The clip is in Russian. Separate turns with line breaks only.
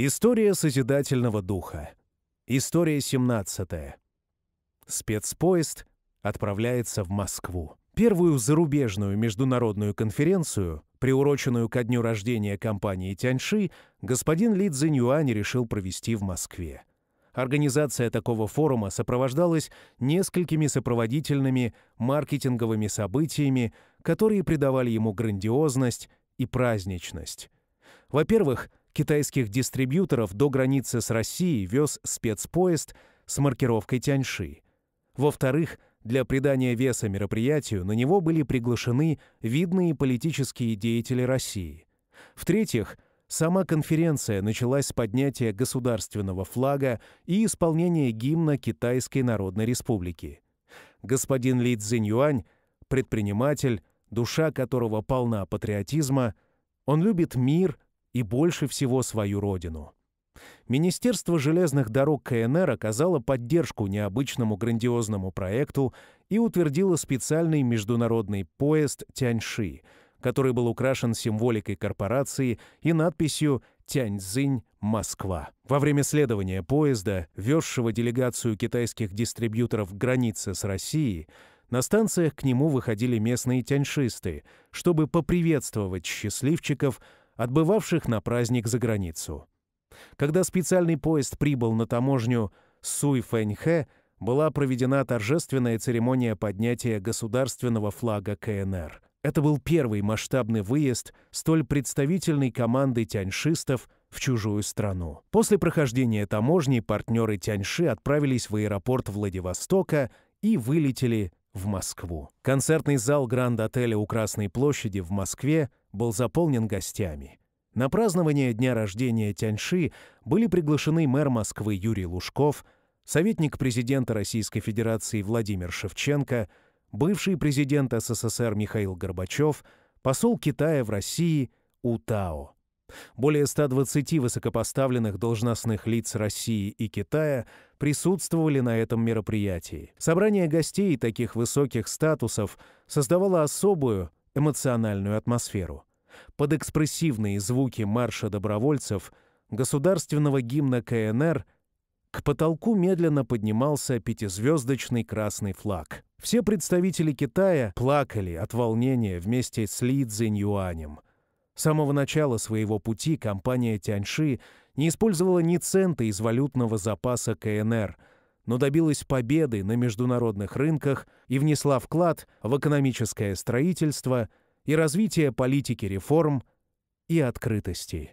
История Созидательного Духа. История 17. Спецпоезд отправляется в Москву. Первую зарубежную международную конференцию, приуроченную ко дню рождения компании Тяньши, господин Ли Цзиньюань решил провести в Москве. Организация такого форума сопровождалась несколькими сопроводительными маркетинговыми событиями, которые придавали ему грандиозность и праздничность. Во-первых, китайских дистрибьюторов до границы с Россией вез спецпоезд с маркировкой Тяньши. Во-вторых, для придания веса мероприятию на него были приглашены видные политические деятели России. В-третьих, сама конференция началась с поднятия государственного флага и исполнения гимна Китайской Народной Республики. Господин Ли Цзиньюань, предприниматель, душа которого полна патриотизма, он любит мир – и больше всего свою родину. Министерство железных дорог КНР оказало поддержку необычному грандиозному проекту и утвердило специальный международный поезд «Тяньши», который был украшен символикой корпорации и надписью Тяньзинь Москва». Во время следования поезда, везшего делегацию китайских дистрибьюторов границы с Россией, на станциях к нему выходили местные тяньшисты, чтобы поприветствовать счастливчиков – отбывавших на праздник за границу. Когда специальный поезд прибыл на таможню Суйфэньхэ, была проведена торжественная церемония поднятия государственного флага КНР. Это был первый масштабный выезд столь представительной команды тяньшистов в чужую страну. После прохождения таможни партнеры Тяньши отправились в аэропорт Владивостока и вылетели в Москву. Концертный зал Гранд-отеля у Красной площади в Москве был заполнен гостями. На празднование дня рождения Тяньши были приглашены мэр Москвы Юрий Лужков, советник президента Российской Федерации Владимир Шевченко, бывший президент СССР Михаил Горбачев, посол Китая в России Утао. Более 120 высокопоставленных должностных лиц России и Китая – присутствовали на этом мероприятии. Собрание гостей таких высоких статусов создавало особую эмоциональную атмосферу. Под экспрессивные звуки марша добровольцев государственного гимна КНР к потолку медленно поднимался пятизвездочный красный флаг. Все представители Китая плакали от волнения вместе с Ли Цзиньюанем – с самого начала своего пути компания Тяньши не использовала ни цента из валютного запаса КНР, но добилась победы на международных рынках и внесла вклад в экономическое строительство и развитие политики реформ и открытости.